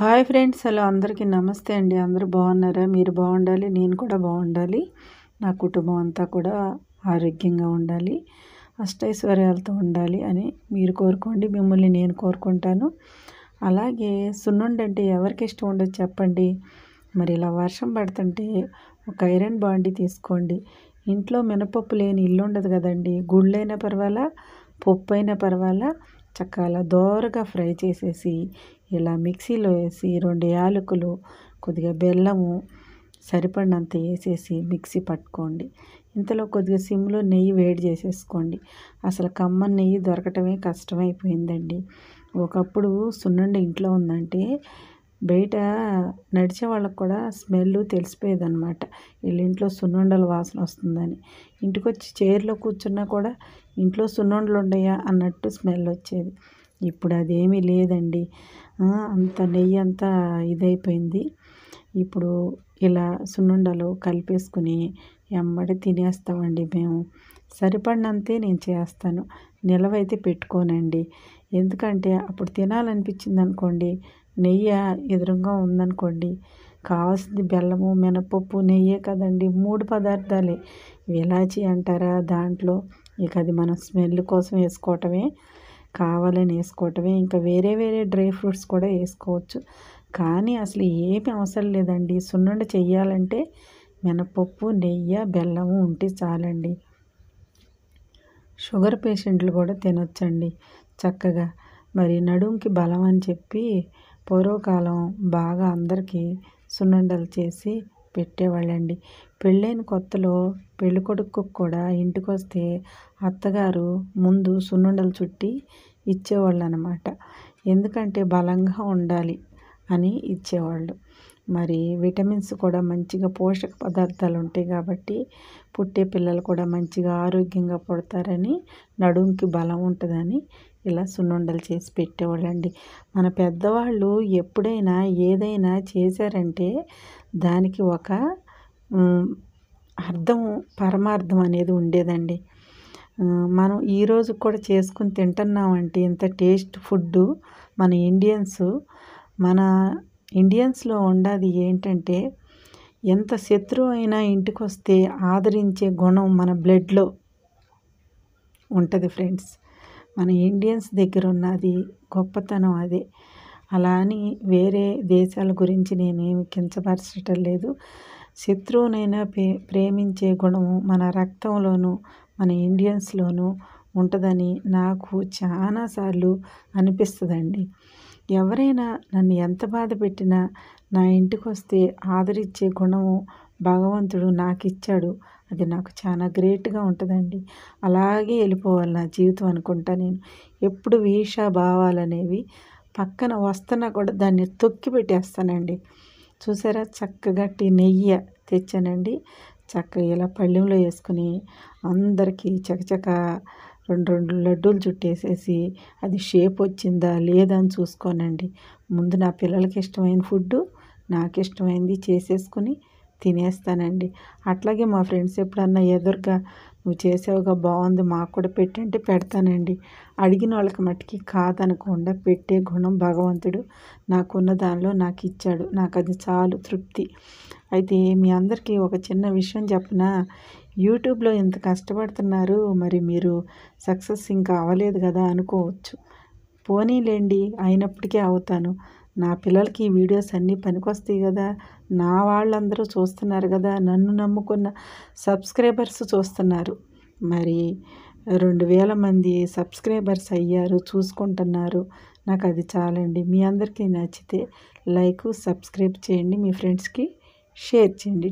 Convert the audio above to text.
hi friends hello అందరికీ నమస్తే అండి అందరూ బాగున్నారా మీరు బాగుండాలి నేను కూడా బాగుండాలి నా కుటుంబం అంతా కూడా ఆరోగ్యంగా ఉండాలి అష్టైశ్వర్యాలతో ఉండాలి అని మీరు కోరుకోండి మిమ్మల్ని నేను కోరుకుంటాను అలాగే సున్నుండి అంటే ఎవరికి ఇష్టం ఉండదు చెప్పండి మరి ఇలా వర్షం పడుతుంటే ఒక ఐరన్ బాండి తీసుకోండి ఇంట్లో మినపప్పు లేని ఇల్లు ఉండదు కదండి గుళ్ళైనా పర్వాలా పప్పు అయినా పర్వాలా చక్కగా దోరగా ఫ్రై చేసేసి ఇలా మిక్సీలో వేసి రెండు యాలకులు కొద్దిగా బెల్లము సరిపడినంత వేసేసి మిక్సీ పట్టుకోండి ఇంతలో కొద్దిగా సిమ్లో నెయ్యి వేడి చేసేసుకోండి అసలు కమ్మ నెయ్యి దొరకటమే కష్టమైపోయిందండి ఒకప్పుడు సున్నుండి ఇంట్లో ఉందంటే బయట నడిచే వాళ్ళకు కూడా స్మెల్ తెలిసిపోయేదనమాట వీళ్ళ ఇంట్లో సున్నుండల వాసన వస్తుందని ఇంటికొచ్చి చైర్లో కూర్చున్నా కూడా ఇంట్లో సున్నుండలు ఉన్నాయా అన్నట్టు స్మెల్ వచ్చేది ఇప్పుడు అదేమీ లేదండి అంత నెయ్యి అంతా ఇదైపోయింది ఇప్పుడు ఇలా సున్నుండలు కలిపేసుకుని ఎమ్మడి తినేస్తామండి మేము సరిపడినంతే నేను చేస్తాను నిలవైతే పెట్టుకోనండి ఎందుకంటే అప్పుడు తినాలనిపించింది అనుకోండి నెయ్యి ఎదురుగా ఉందనుకోండి కావాల్సింది బెల్లము మినపప్పు నెయ్యే కదండి మూడు పదార్థాలే ఇలాచి అంటారా దాంట్లో ఇక అది మనం స్మెల్ కోసం వేసుకోవటమే కావాలని వేసుకోవటమే ఇంకా వేరే వేరే డ్రై ఫ్రూట్స్ కూడా వేసుకోవచ్చు కానీ అసలు ఏమి అవసరం లేదండి సున్నుండ చెయ్యాలంటే మినపప్పు నెయ్యి బెల్లము ఉంటే చాలండి షుగర్ పేషెంట్లు కూడా తినొచ్చండి చక్కగా మరి నడుంకి బలం అని చెప్పి పూర్వకాలం బాగా అందరికీ సున్నుండలు చేసి పెట్టేవాళ్ళండి పెళ్ళైన కొత్తలో పెళ్ళికొడుకు కూడా ఇంటికొస్తే అత్తగారు ముందు సున్నుండలు చుట్టి ఇచ్చేవాళ్ళు అనమాట ఎందుకంటే బలంగా ఉండాలి అని ఇచ్చేవాళ్ళు మరి విటమిన్స్ కూడా మంచిగా పోషక పదార్థాలు ఉంటాయి కాబట్టి పుట్టే పిల్లలు కూడా మంచిగా ఆరోగ్యంగా పుడతారని నడుంకి బలం ఉంటుందని ఇలా సున్నుండలు చేసి పెట్టేవాళ్ళండి మన పెద్దవాళ్ళు ఎప్పుడైనా ఏదైనా చేశారంటే దానికి ఒక అర్థం పరమార్థం అనేది ఉండేదండి మనం ఈరోజు కూడా చేసుకుని తింటున్నామంటే ఇంత టేస్ట్ ఫుడ్ మన ఇండియన్స్ మన ఇండియన్స్లో ఉండేది ఏంటంటే ఎంత శత్రు అయినా ఇంటికి వస్తే ఆదరించే గుణం మన బ్లడ్లో ఉంటుంది ఫ్రెండ్స్ మన ఇండియన్స్ దగ్గర ఉన్నది గొప్పతనం అదే అలా అని వేరే దేశాల గురించి నేనేమి కించపరచటం లేదు శత్రువునైనా ప్రే ప్రేమించే గుణము మన రక్తంలోనూ మన ఇండియన్స్లోనూ ఉంటుందని నాకు చాలాసార్లు అనిపిస్తుందండి ఎవరైనా నన్ను ఎంత బాధ పెట్టినా నా ఇంటికి వస్తే ఆదరించే గుణము భగవంతుడు నాకు ఇచ్చాడు అది నాకు చాలా గ్రేట్గా ఉంటుందండి అలాగే వెళ్ళిపోవాలి నా జీవితం అనుకుంటా నేను ఎప్పుడు వీషా భావాలనేవి పక్కన వస్తున్నా కూడా దాన్ని తొక్కి పెట్టేస్తానండి చూసారా చక్కగా టీ నెయ్యి తెచ్చానండి చక్కగా ఇలా పళ్ళెంలో వేసుకుని అందరికీ చకచక రెండు రెండు లడ్డూలు చుట్టేసేసి అది షేప్ వచ్చిందా లేదా అని చూసుకోనండి ముందు నా పిల్లలకి ఇష్టమైన ఫుడ్డు నాకు ఇష్టమైంది చేసేసుకుని తినేస్తానండి అట్లాగే మా ఫ్రెండ్స్ ఎప్పుడన్నా ఎదురుగా నువ్వు చేసావుగా బాగుంది మాకు కూడా పెట్టంటే పెడతానండి అడిగిన వాళ్ళకి మట్టికి కాదనకుండా పెట్టే గుణం భగవంతుడు నాకున్న దానిలో నాకు ఇచ్చాడు నాకు అది చాలు తృప్తి అయితే మీ అందరికీ ఒక చిన్న విషయం చెప్పనా యూట్యూబ్లో ఎంత కష్టపడుతున్నారు మరి మీరు సక్సెస్ ఇంకా అవ్వలేదు కదా అనుకోవచ్చు పోనీలేండి అయినప్పటికీ అవుతాను నా పిల్లలకి ఈ వీడియోస్ అన్నీ పనికొస్తాయి కదా నా వాళ్ళందరూ చూస్తున్నారు కదా నన్ను నమ్ముకున్న సబ్స్క్రైబర్స్ చూస్తున్నారు మరి రెండు వేల మంది సబ్స్క్రైబర్స్ అయ్యారు చూసుకుంటున్నారు నాకు అది చాలండి మీ అందరికీ నచ్చితే లైక్ సబ్స్క్రైబ్ చేయండి మీ ఫ్రెండ్స్కి షేర్ చేయండి